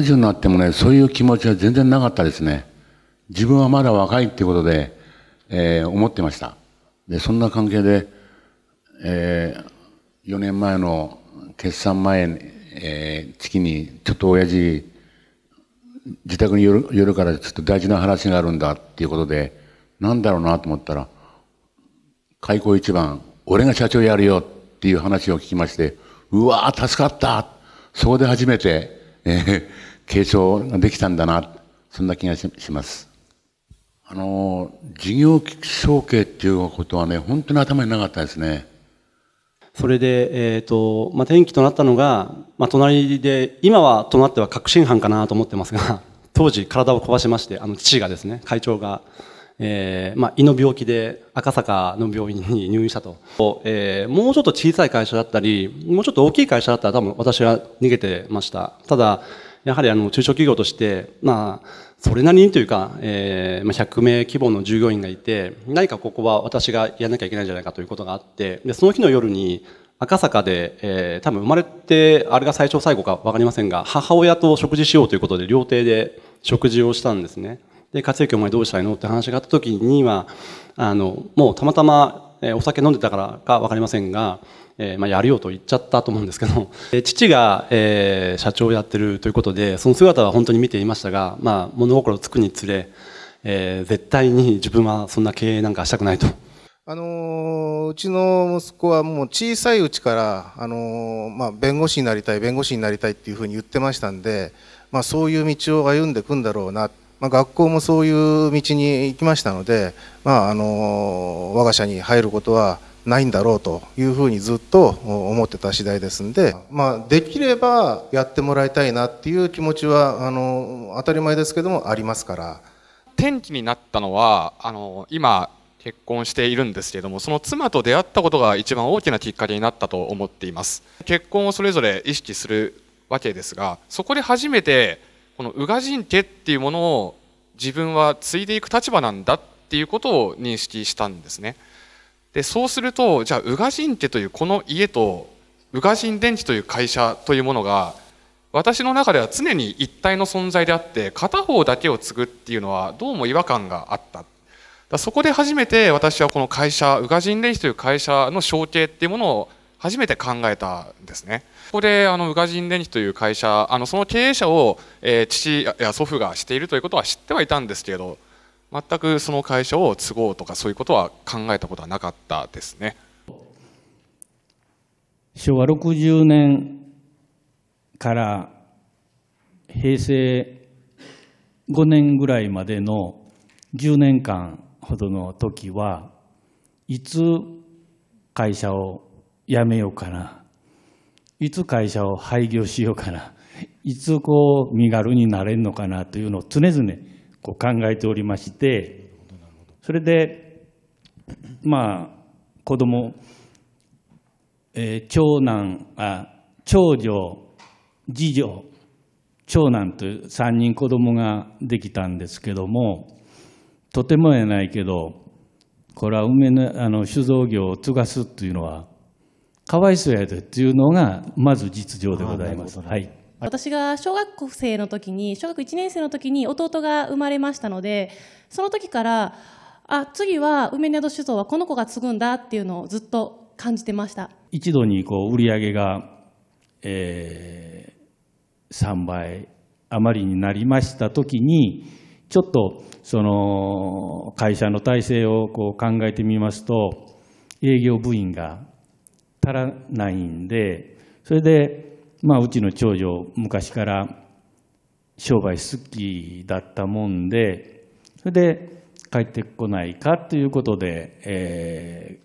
70になってもね、そういう気持ちは全然なかったですね。自分はまだ若いっていうことで、えー、思ってました。で、そんな関係で、えー、4年前の決算前、えー、月に、ちょっと親父、自宅に寄るからちょっと大事な話があるんだっていうことで、なんだろうなと思ったら、開口一番、俺が社長やるよっていう話を聞きまして、うわー助かったそこで初めて、えー、継承ができたんだな、そんな気がします。あの、事業承継っていうことはね、本当に頭になかったですね。それで、えっ、ー、と、まあ、転機となったのが、まあ、隣で、今はとなっては確信犯かなと思ってますが、当時体を壊しまして、あの、父がですね、会長が、えーまあ、胃の病気で赤坂の病院に入院したと、えー、もうちょっと小さい会社だったりもうちょっと大きい会社だったら多分私は逃げてましたただやはりあの中小企業として、まあ、それなりにというか、えーまあ、100名規模の従業員がいて何かここは私がやらなきゃいけないんじゃないかということがあってでその日の夜に赤坂で、えー、多分生まれてあれが最初最後か分かりませんが母親と食事しようということで料亭で食事をしたんですね。で、活躍お前どうしたいのって話があった時には、あの、もうたまたま、えお酒飲んでたからか分かりませんが、えー、まあ、やるよと言っちゃったと思うんですけど、え 父が、えー、社長をやってるということでその姿は本当に見ていましたが、まあ、物心つくにつれ、えー、絶対に自分はそんな経営なんかしたくないと。あのうちの息子はもう小さいうちから、あのまあ、弁護士になりたい弁護士になりたいっていうふうに言ってましたんで、まあ、そういう道を歩んでいくんだろうなっまあ、学校もそういう道に行きましたので、まあ、あの我が社に入ることはないんだろうというふうにずっと思ってた次第ですんで、まあ、できればやってもらいたいなっていう気持ちはあの当たり前ですけどもありますから転機になったのはあの今結婚しているんですけれどもその妻と出会ったことが一番大きなきっかけになったと思っています結婚をそれぞれ意識するわけですがそこで初めてこの宇賀神家っていうものを自分は継いでいく立場なんだっていうことを認識したんですね。でそうするとじゃあ宇賀神家というこの家と宇賀神電池という会社というものが私の中では常に一体の存在であって片方だけを継ぐっていうのはどうも違和感があったそこで初めて私はこの会社宇賀神電池という会社の承継っていうものを初めて考えたんですねここであの宇賀神電機という会社あのその経営者を、えー、父や祖父がしているということは知ってはいたんですけど全くその会社を継ごうとかそういうことは考えたことはなかったですね昭和60年から平成5年ぐらいまでの10年間ほどの時はいつ会社を辞めようかな。いつ会社を廃業しようかな。いつこう身軽になれんのかなというのを常々こう考えておりまして、それで、まあ、子供、えー、長男、あ、長女、次女、長男という3人子供ができたんですけども、とてもやないけど、これは梅のあの酒造業を継がすというのはかわいそうやでっていうのが、まず実情でございます。はい。私が小学生の時に、小学1年生の時に弟が生まれましたので、その時から、あ、次は梅戸酒造はこの子が継ぐんだっていうのをずっと感じてました。一度にこう売り上げが、えー、3倍余りになりました時に、ちょっとその会社の体制をこう考えてみますと、営業部員が足らないんで、それで、まあ、うちの長女、昔から商売好きだったもんで、それで帰ってこないかということで、え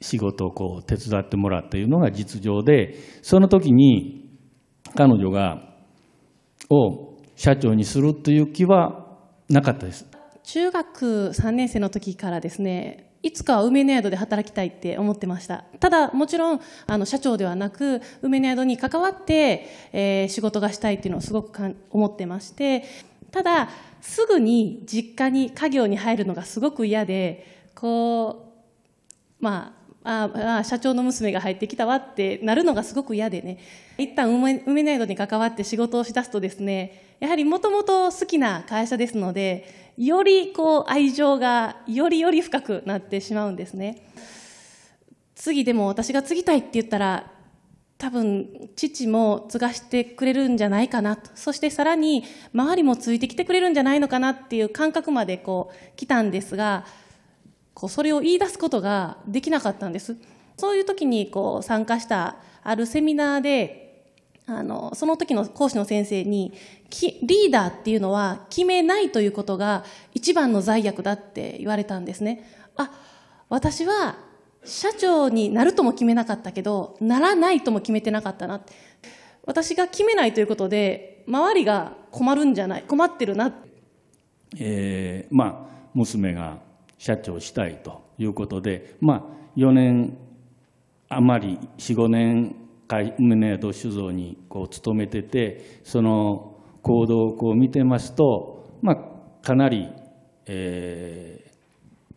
ー、仕事をこう手伝ってもらったというのが実情で、その時に彼女が、を社長にするという気はなかったです。中学3年生の時からですねいつかは梅ネドで働きたいって思ってました。ただ、もちろん、あの、社長ではなく、梅の宿に関わって、えー、仕事がしたいっていうのをすごくかん思ってまして、ただ、すぐに実家に、家業に入るのがすごく嫌で、こう、まあ、ああ、社長の娘が入ってきたわってなるのがすごく嫌でね、一旦梅メネアドに関わって仕事をしだすとですね、やはりもともと好きな会社ですので、よりこう愛情がよりより深くなってしまうんですね。次でも私が継ぎたいって言ったら、多分父も継がしてくれるんじゃないかなと。そしてさらに周りもついてきてくれるんじゃないのかなっていう感覚までこう来たんですが、こうそれを言い出すことができなかったんです。そういう時にこう参加したあるセミナーであの、その時の講師の先生に、リーダーっていうのは決めないということが一番の罪悪だって言われたんですね。あ、私は社長になるとも決めなかったけど、ならないとも決めてなかったな。私が決めないということで、周りが困るんじゃない、困ってるな。えー、まあ、娘が社長したいということで、まあ、4年あまり、4、5年宗戸酒造にこう勤めててその行動をこう見てますと、まあ、かなり、えー、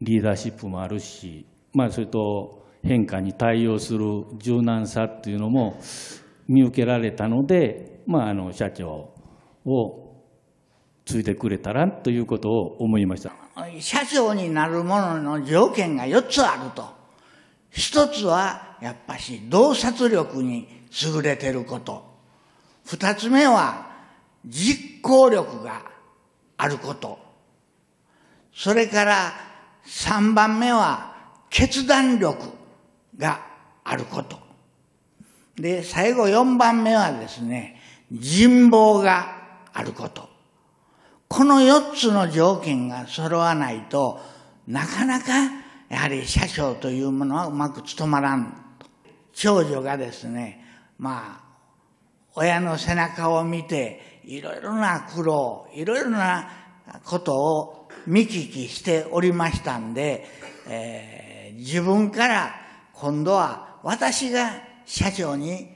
リーダーシップもあるし、まあ、それと変化に対応する柔軟さっていうのも見受けられたので、まあ、あの社長を継いでくれたらということを思いました社長になるものの条件が4つあると。一つはやっぱし洞察力に優れてること二つ目は実行力があることそれから三番目は決断力があることで最後四番目はですね人望があることこの四つの条件が揃わないとなかなかやはり社長というものはうまく務まらん長女がですね、まあ、親の背中を見て、いろいろな苦労、いろいろなことを見聞きしておりましたんで、えー、自分から今度は私が社長に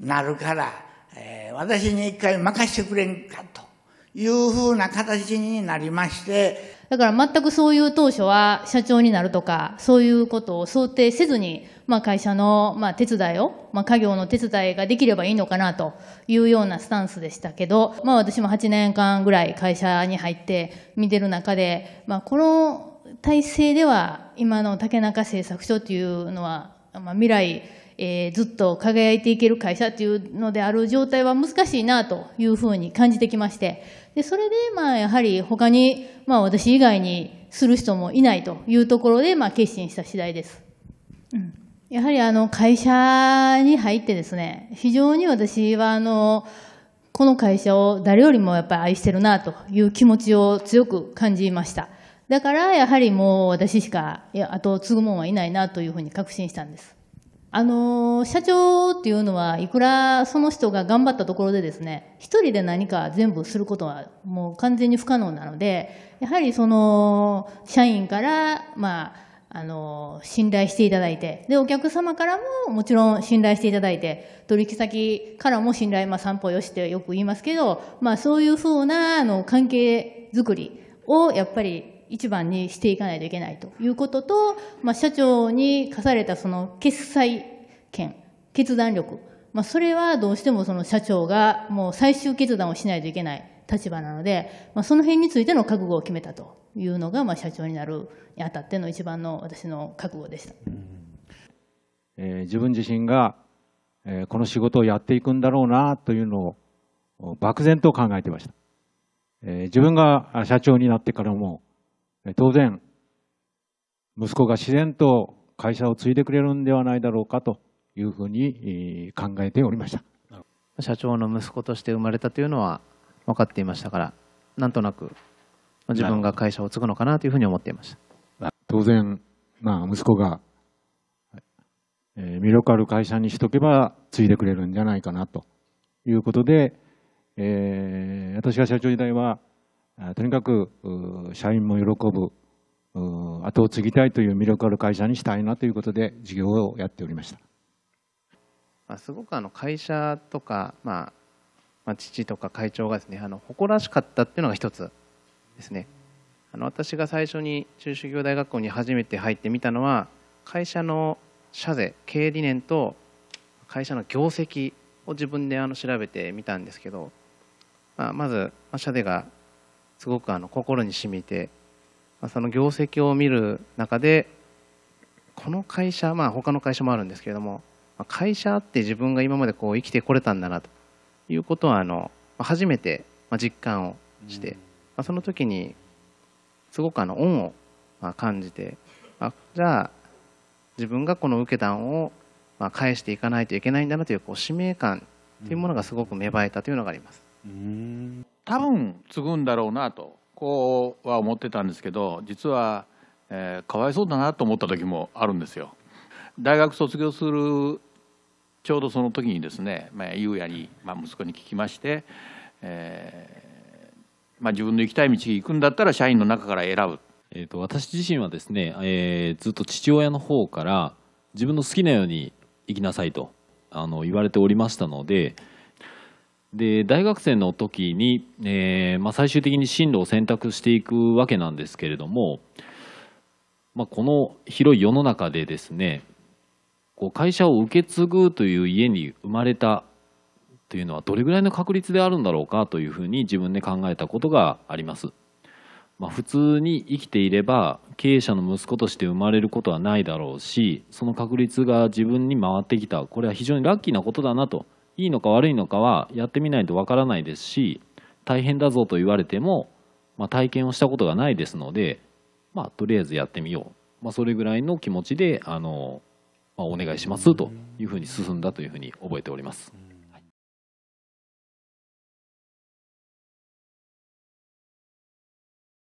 なるから、えー、私に一回任してくれんかと。いうふうな形になりまして。だから全くそういう当初は社長になるとか、そういうことを想定せずに、まあ会社の、まあ手伝いを、まあ家業の手伝いができればいいのかなというようなスタンスでしたけど、まあ私も8年間ぐらい会社に入って見てる中で、まあこの体制では今の竹中製作所というのは、まあ未来、えー、ずっと輝いていける会社っていうのである状態は難しいなというふうに感じてきまして、で、それで、まあ、やはり他に、まあ、私以外にする人もいないというところで、まあ、決心した次第です。うん。やはり、あの、会社に入ってですね、非常に私は、あの、この会社を誰よりもやっぱり愛してるなという気持ちを強く感じました。だから、やはりもう私しか、いや、後を継ぐもんはいないなというふうに確信したんです。あの、社長っていうのは、いくらその人が頑張ったところでですね、一人で何か全部することはもう完全に不可能なので、やはりその、社員から、まあ、あの、信頼していただいて、で、お客様からももちろん信頼していただいて、取引先からも信頼、まあ、散歩よしってよく言いますけど、まあ、そういうふうな、あの、関係づくりを、やっぱり一番にしていかないといけないということと、まあ、社長に課されたその決裁権、決断力、まあ、それはどうしてもその社長がもう最終決断をしないといけない立場なので、まあ、その辺についての覚悟を決めたというのが、まあ、社長になるにあたっての一番の私の覚悟でした。えー、自分自身が、えー、この仕事をやっていくんだろうなというのを漠然と考えてました。えー、自分が社長になってからも当然、息子が自然と会社を継いでくれるんではないだろうかというふうに考えておりました社長の息子として生まれたというのは分かっていましたからなんとなく自分が会社を継ぐのかなというふうに思っていました当然、まあ、息子が、え魅力ある会社にしとけば継いでくれるんじゃないかなということで、えー、私が社長時代はとにかく社員も喜ぶ後を継ぎたいという魅力ある会社にしたいなということで事業をやっておりました、まあ、すごくあの会社とか、まあまあ、父とか会長がですねあの誇らしかったっていうのが一つですねあの私が最初に中小業大学校に初めて入ってみたのは会社の社税経営理念と会社の業績を自分であの調べてみたんですけど、まあ、まず社税がすごくあの心に染みて、まあ、その業績を見る中でこの会社、まあ、他の会社もあるんですけれども会社って自分が今までこう生きてこれたんだなということはあの初めて実感をして、うん、その時にすごくあの恩を感じてあじゃあ自分がこの受けた恩を返していかないといけないんだなというこう使命感というものがすごく芽生えたというのがあります。うん多分継ぐんだろうなとこうは思ってたんですけど実は、えー、かわいそうだなと思った時もあるんですよ。大学卒業するちょうどその時にですね、まあ、ゆうやに、まあ、息子に聞きまして、えーまあ、自分の行きたい道行くんだったら社員の中から選ぶ。えーと、と私自身はですね、えー、ずっと父親の方から自分の好きなように行きなさいとあの言われておりましたのでで大学生の時に、えーまあ、最終的に進路を選択していくわけなんですけれども、まあ、この広い世の中でですねこう会社を受け継ぐという家に生まれたというのはどれぐらいの確率であるんだろうかというふうに自分で考えたことがあります。まあ、普通に生きていれば経営者の息子として生まれることはないだろうしその確率が自分に回ってきたこれは非常にラッキーなことだなといいのか悪いのかはやってみないとわからないですし大変だぞと言われても、まあ、体験をしたことがないですので、まあ、とりあえずやってみよう、まあ、それぐらいの気持ちであの、まあ、お願いしますというふうに進んだというふうに覚えております。